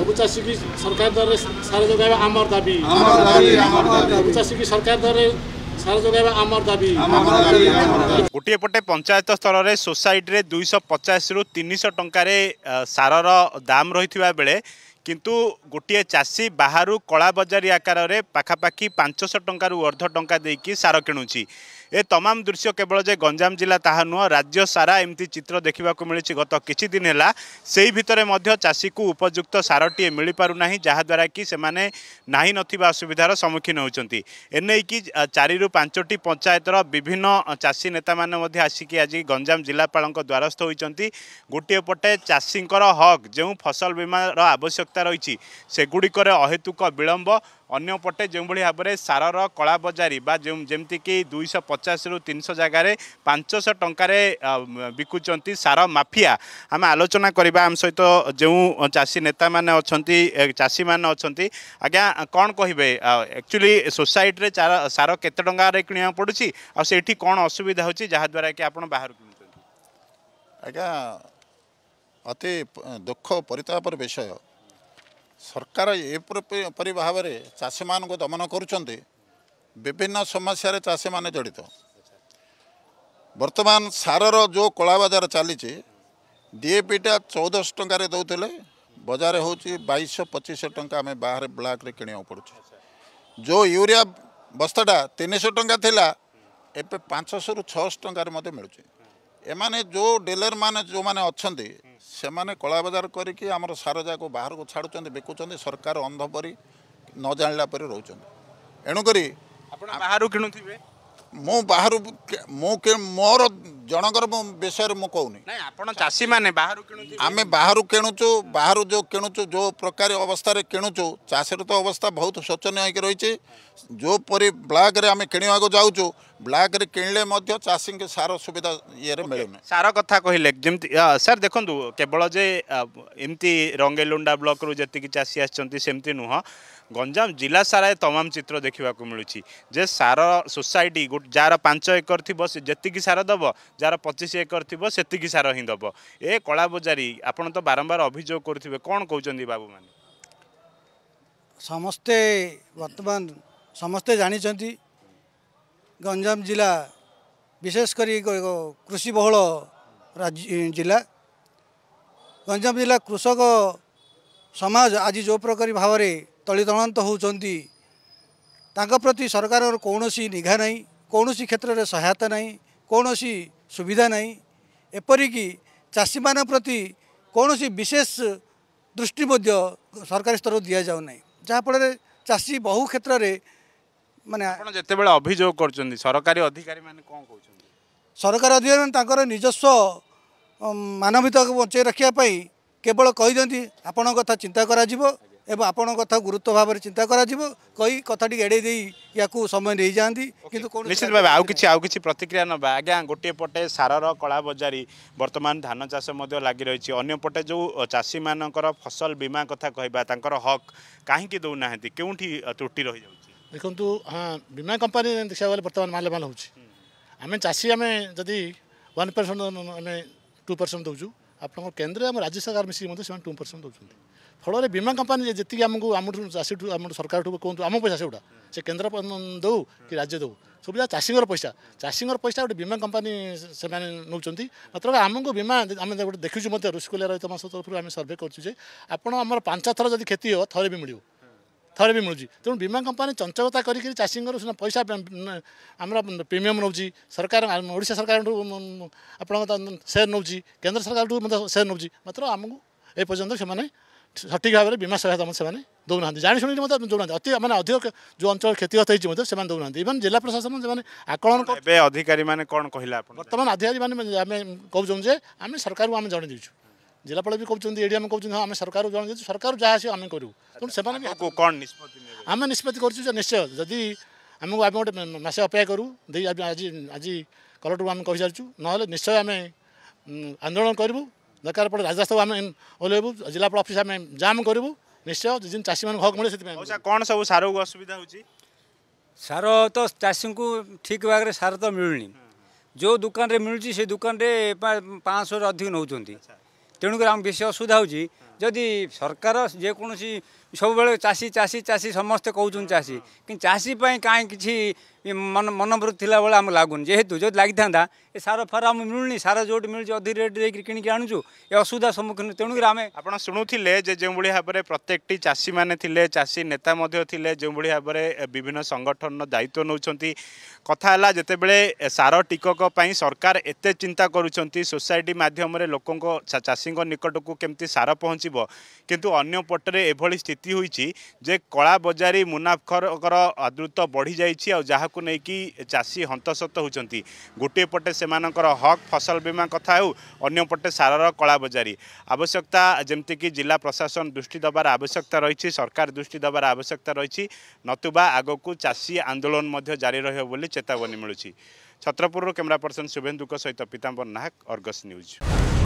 লঘু চাষী কি সরকার দরে সার যোগাইবে আমার দাবি লঘু চাষী কি সরকার দরে ଗୋଟିଏ ପଟେ ପଞ୍ଚାୟତ ସ୍ତରରେ ସୋସାଇଟିରେ ଦୁଇଶହ ପଚାଶରୁ ତିନିଶହ ଟଙ୍କାରେ ସାରର ଦାମ୍ ରହିଥିବା ବେଳେ କିନ୍ତୁ ଗୋଟିଏ ଚାଷୀ ବାହାରୁ କଳାବଜାରୀ ଆକାରରେ ପାଖାପାଖି ପାଞ୍ଚଶହ ଟଙ୍କାରୁ ଅର୍ଧ ଟଙ୍କା ଦେଇକି ସାର କିଣୁଛି ଏ ତମାମ ଦୃଶ୍ୟ କେବଳ ଯେ ଗଞ୍ଜାମ ଜିଲ୍ଲା ତାହା ନୁହଁ ରାଜ୍ୟ ସାରା ଏମିତି ଚିତ୍ର ଦେଖିବାକୁ ମିଳିଛି ଗତ କିଛି ଦିନ ହେଲା ସେହି ଭିତରେ ମଧ୍ୟ ଚାଷୀକୁ ଉପଯୁକ୍ତ ସାରଟିଏ ମିଳିପାରୁନାହିଁ ଯାହାଦ୍ୱାରା କି ସେମାନେ ନାହିଁ ନଥିବା ଅସୁବିଧାର ସମ୍ମୁଖୀନ ହେଉଛନ୍ତି ଏନେଇକି ଚାରିରୁ ପାଞ୍ଚଟି ପଞ୍ଚାୟତର ବିଭିନ୍ନ ଚାଷୀ ନେତାମାନେ ମଧ୍ୟ ଆସିକି ଆଜି ଗଞ୍ଜାମ ଜିଲ୍ଲାପାଳଙ୍କ ଦ୍ୱାରସ୍ଥ ହୋଇଛନ୍ତି ଗୋଟିଏ ପଟେ ଚାଷୀଙ୍କର ହକ୍ ଯେଉଁ ଫସଲ ବୀମାର ଆବଶ୍ୟକତା ରହିଛି ସେଗୁଡ଼ିକରେ ଅହେତୁକ ବିଳମ୍ବ ଅନ୍ୟପଟେ ଯେଉଁଭଳି ଭାବରେ ସାରର କଳାବଜାରୀ ବା ଯେଉଁ ଯେମିତିକି ଦୁଇଶହ ପଚାଶରୁ ତିନିଶହ ଜାଗାରେ ପାଞ୍ଚଶହ ଟଙ୍କାରେ ବିକୁଛନ୍ତି ସାର ମାଫିଆ ଆମେ ଆଲୋଚନା କରିବା ଆମ ସହିତ ଯେଉଁ ଚାଷୀ ନେତାମାନେ ଅଛନ୍ତି ଚାଷୀମାନେ ଅଛନ୍ତି ଆଜ୍ଞା କ'ଣ କହିବେ ଆକ୍ଚୁଆଲି ସୋସାଇଟିରେ ସାର କେତେ ଟଙ୍କାରେ କିଣିବାକୁ ପଡ଼ୁଛି ଆଉ ସେଇଠି କ'ଣ ଅସୁବିଧା ହେଉଛି ଯାହାଦ୍ୱାରା କି ଆପଣ ବାହାରୁ କିଣୁଛନ୍ତି ଆଜ୍ଞା ଅତି ଦୁଃଖ ପରିତାପର ବିଷୟ ସରକାର ଏପରି ଭାବରେ ଚାଷୀମାନଙ୍କୁ ଦମନ କରୁଛନ୍ତି ବିଭିନ୍ନ ସମସ୍ୟାରେ ଚାଷୀମାନେ ଜଡ଼ିତ ବର୍ତ୍ତମାନ ସାରର ଯେଉଁ କଳାବଜାର ଚାଲିଛି ଡିଏପିଟା ଚଉଦଶହ ଟଙ୍କାରେ ଦେଉଥିଲେ ବଜାର ହେଉଛି ବାଇଶଶହ ପଚିଶଶହ ଟଙ୍କା ଆମେ ବାହାରେ ବ୍ଲାକ୍ରେ କିଣିବାକୁ ପଡ଼ୁଛି ଯେଉଁ ୟୁରିଆ ବସ୍ତାଟା ତିନିଶହ ଟଙ୍କା ଥିଲା ଏବେ ପାଞ୍ଚଶହରୁ ଛଅଶହ ଟଙ୍କାରେ ମଧ୍ୟ ମିଳୁଛି ଏମାନେ ଯେଉଁ ଡିଲରମାନେ ଯେଉଁମାନେ ଅଛନ୍ତି ସେମାନେ କଳାବଜାର କରିକି ଆମର ସାର ଯାକ ବାହାରକୁ ଛାଡ଼ୁଛନ୍ତି ବିକୁଛନ୍ତି ସରକାର ଅନ୍ଧ ପରି ନ ଜାଣିଲା ପରି ରହୁଛନ୍ତି ଏଣୁକରି ଆପଣ ବାହାରୁ କିଣୁଥିବେ मो बाहर मो के मोर जनकर विषय मो कहूनी नहीं आपण चासी बाहर किणु आमे बाहर किणु बाहर जो किणु जो प्रकार अवस्था किणुचु किणु तो अवस्था बहुत सोचनीय हो रही छे जो परे ब्लॉक रे आमे किणवा को जाऊ छु ब्लॉक किणले मध्य के सार सुविधा ये रे सार नै सारो कथा कहिले सर देखंतु केवल जे एमती रंगेलुंडा ब्लक्रु जी चाषी की चासी ଗଞ୍ଜାମ ଜିଲ୍ଲା ସାରା ଏ ତମାମ ଚିତ୍ର ଦେଖିବାକୁ ମିଳୁଛି ଯେ ସାର ସୋସାଇଟି ଯାହାର ପାଞ୍ଚ ଏକର ଥିବ ସେ ଯେତିକି ସାର ଦେବ ଯାହାର ପଚିଶ ଏକର ଥିବ ସେତିକି ସାର ହିଁ ଦେବ ଏ କଳାବଜାରୀ ଆପଣ ତ ବାରମ୍ବାର ଅଭିଯୋଗ କରୁଥିବେ କ'ଣ କହୁଛନ୍ତି ବାବୁମାନେ ସମସ୍ତେ ବର୍ତ୍ତମାନ ସମସ୍ତେ ଜାଣିଛନ୍ତି ଗଞ୍ଜାମ ଜିଲ୍ଲା ବିଶେଷ କରି କୃଷି ବହୁଳ ଜିଲ୍ଲା ଗଞ୍ଜାମ ଜିଲ୍ଲା କୃଷକ ସମାଜ ଆଜି ଯେଉଁ ପ୍ରକାର ଭାବରେ ତଳିତଳାନ୍ତ ହେଉଛନ୍ତି ତାଙ୍କ ପ୍ରତି ସରକାରର କୌଣସି ନିଘା ନାହିଁ କୌଣସି କ୍ଷେତ୍ରରେ ସହାୟତା ନାହିଁ କୌଣସି ସୁବିଧା ନାହିଁ ଏପରିକି ଚାଷୀମାନଙ୍କ ପ୍ରତି କୌଣସି ବିଶେଷ ଦୃଷ୍ଟି ମଧ୍ୟ ସରକାରୀ ସ୍ତରରୁ ଦିଆଯାଉନାହିଁ ଯାହାଫଳରେ ଚାଷୀ ବହୁ କ୍ଷେତ୍ରରେ ମାନେ ଆପଣ ଯେତେବେଳେ ଅଭିଯୋଗ କରୁଛନ୍ତି ସରକାରୀ ଅଧିକାରୀମାନେ କ'ଣ କହୁଛନ୍ତି ସରକାରୀ ଅଧିକାରୀମାନେ ତାଙ୍କର ନିଜସ୍ୱ ମାନବିକତାକୁ ବଞ୍ଚାଇ ରଖିବା ପାଇଁ କେବଳ କହିଦିଅନ୍ତି ଆପଣଙ୍କ କଥା ଚିନ୍ତା କରାଯିବ ଏବଂ ଆପଣଙ୍କ କଥା ଗୁରୁତ୍ୱ ଭାବରେ ଚିନ୍ତା କରାଯିବ କହି କଥାଟିକୁ ଏଡ଼େଇ ଦେଇ ୟାକୁ ସମୟ ନେଇଯାଆନ୍ତି କିନ୍ତୁ ନିଶ୍ଚିତ ଭାବେ ଆଉ କିଛି ଆଉ କିଛି ପ୍ରତିକ୍ରିୟା ନେବା ଆଜ୍ଞା ଗୋଟିଏ ପଟେ ସାରର କଳା ବଜାରୀ ବର୍ତ୍ତମାନ ଧାନ ଚାଷ ମଧ୍ୟ ଲାଗି ରହିଛି ଅନ୍ୟପଟେ ଯେଉଁ ଚାଷୀମାନଙ୍କର ଫସଲ ବୀମା କଥା କହିବା ତାଙ୍କର ହକ୍ କାହିଁକି ଦେଉନାହାନ୍ତି କେଉଁଠି ତ୍ରୁଟି ରହିଯାଉଛି ଦେଖନ୍ତୁ ହଁ ବୀମା କମ୍ପାନୀ ଦେଖିବାକୁ ଗଲେ ବର୍ତ୍ତମାନ ମାଲମାଲ ହେଉଛି ଆମେ ଚାଷୀ ଆମେ ଯଦି ୱାନ୍ ପରସେଣ୍ଟ ଆମେ ଟୁ ପରସେଣ୍ଟ ଦେଉଛୁ ଆପଣଙ୍କ କେନ୍ଦ୍ର ଆମ ରାଜ୍ୟ ସରକାର ମିଶିକି ମଧ୍ୟ ସେମାନେ ଟୁ ପରସେଣ୍ଟ ଦେଉଛନ୍ତି फल बिमा कम्पनी ठुलो कम पैसा सौटा से केन्द्र देउ कि राज्य दौ सबै चासी पैसा चासी पैसा गए बिमा कम्पनी नत्र आमु बिमा देखि रुसकलिया रोतमास तरफु सर्भे गर्छु आम पाँच थोर जुन क्षति हो थोरै मिल्यु थोरै मिल्छ ते बिमा कम्पनी चञ्चकतासीको पैसा अब प्रिमियम नसि सरकार न केन्द्र सरकार ठुलो सेयर नत्र आमु ए पर्ने সঠিক ভাবে বিমা সহায়তা সে দেউনা জাশুনি দেউনা অতি মানে অধিক যে অঞ্চল ক্ষতিগ্রস্ত হয়েছে মধ্যে সে দেউনা ইভেন জেলা প্রশাসন সে আকলন এবে অধিকারী মানে কোণ কহিলা বর্তমান আধিকারী মানে আমি কৌ যে আমি সরকার আমি জনাই দেছু জেলাপাল বি কৌছেন এডি আমি কৌছেন হ্যাঁ আমি সরকার জনাই দেছু সরকার যা আসবে আমি করু তেমন সে নিষ্পতি আমি নিষ্পতি করছি যে নিশ্চয় যদি আমি আমি গোটে মাসে অপেক্ষা করু আজ আজ কলেক্টর আমি কহিসারিছু নহলে নিশ্চয় আমি আন্দোলন করবু দরকার পড়ে রাজরাস্তাও আমি ওহ্লাইবু জেলাপাল অফিস আমি জাম করবু ନିଶ୍ଚୟ ଯେମିତି ଚାଷୀମାନଙ୍କୁ ହକ୍ ମିଳେ ସେଥିପାଇଁ ସାର୍ କ'ଣ ସବୁ ସାରକୁ ଅସୁବିଧା ହେଉଛି ସାର ତ ଚାଷୀଙ୍କୁ ଠିକ୍ ଭାବରେ ସାର ତ ମିଳୁନି ଯେଉଁ ଦୋକାନରେ ମିଳୁଛି ସେ ଦୋକାନରେ ପାଞ୍ଚଶହରୁ ଅଧିକ ନେଉଛନ୍ତି ତେଣୁକରି ଆମକୁ ବେଶୀ ଅସୁବିଧା ହେଉଛି ଯଦି ସରକାର ଯେକୌଣସି ସବୁବେଳେ ଚାଷୀ ଚାଷୀ ଚାଷୀ ସମସ୍ତେ କହୁଛନ୍ତି ଚାଷୀ କିନ୍ତୁ ଚାଷୀ ପାଇଁ କାହିଁ କିଛି ମନ ମନବୃତ୍ତି ଥିଲାବେଳେ ଆମକୁ ଲାଗୁନି ଯେହେତୁ ଯଦି ଲାଗିଥାନ୍ତା ଏ ସାର ଫାର ଆମକୁ ମିଳୁନି ସାର ଯେଉଁଠି ମିଳୁଛି ଅଧିକ ରେଟ୍ ଦେଇକି କିଣିକି ଆଣୁଛୁ ଏ ଅସୁବିଧା ସମ୍ମୁଖୀନ ତେଣୁକରି ଆମେ ଆପଣ ଶୁଣୁଥିଲେ ଯେ ଯେଉଁଭଳି ଭାବରେ ପ୍ରତ୍ୟେକଟି ଚାଷୀମାନେ ଥିଲେ ଚାଷୀ ନେତା ମଧ୍ୟ ଥିଲେ ଯେଉଁଭଳି ଭାବରେ ବିଭିନ୍ନ ସଂଗଠନର ଦାୟିତ୍ୱ ନେଉଛନ୍ତି କଥା ହେଲା ଯେତେବେଳେ ସାର ଟିକକ ପାଇଁ ସରକାର ଏତେ ଚିନ୍ତା କରୁଛନ୍ତି ସୋସାଇଟି ମାଧ୍ୟମରେ ଲୋକଙ୍କ ଚାଷୀଙ୍କ ନିକଟକୁ କେମିତି ସାର ପହଞ୍ଚି ଆସିବ କିନ୍ତୁ ଅନ୍ୟପଟରେ ଏଭଳି ସ୍ଥିତି ହୋଇଛି ଯେ କଳାବଜାରୀ ମୁନାଫରଙ୍କର ଦ୍ରୁତ ବଢ଼ିଯାଇଛି ଆଉ ଯାହାକୁ ନେଇକି ଚାଷୀ ହନ୍ତସତ ହେଉଛନ୍ତି ଗୋଟିଏ ପଟେ ସେମାନଙ୍କର ହକ୍ ଫସଲ ବୀମା କଥା ହେଉ ଅନ୍ୟପଟେ ସାରର କଳାବଜାରୀ ଆବଶ୍ୟକତା ଯେମିତିକି ଜିଲ୍ଲା ପ୍ରଶାସନ ଦୃଷ୍ଟି ଦେବାର ଆବଶ୍ୟକତା ରହିଛି ସରକାର ଦୃଷ୍ଟି ଦେବାର ଆବଶ୍ୟକତା ରହିଛି ନତୁବା ଆଗକୁ ଚାଷୀ ଆନ୍ଦୋଳନ ମଧ୍ୟ ଜାରି ରହିବ ବୋଲି ଚେତାବନୀ ମିଳୁଛି ଛତ୍ରପୁରରୁ କ୍ୟାମେରା ପର୍ସନ୍ ଶୁଭେନ୍ଦୁଙ୍କ ସହିତ ପୀତାମ୍ବର ନାହକ ଅର୍ଗସ୍ ନ୍ୟୁଜ୍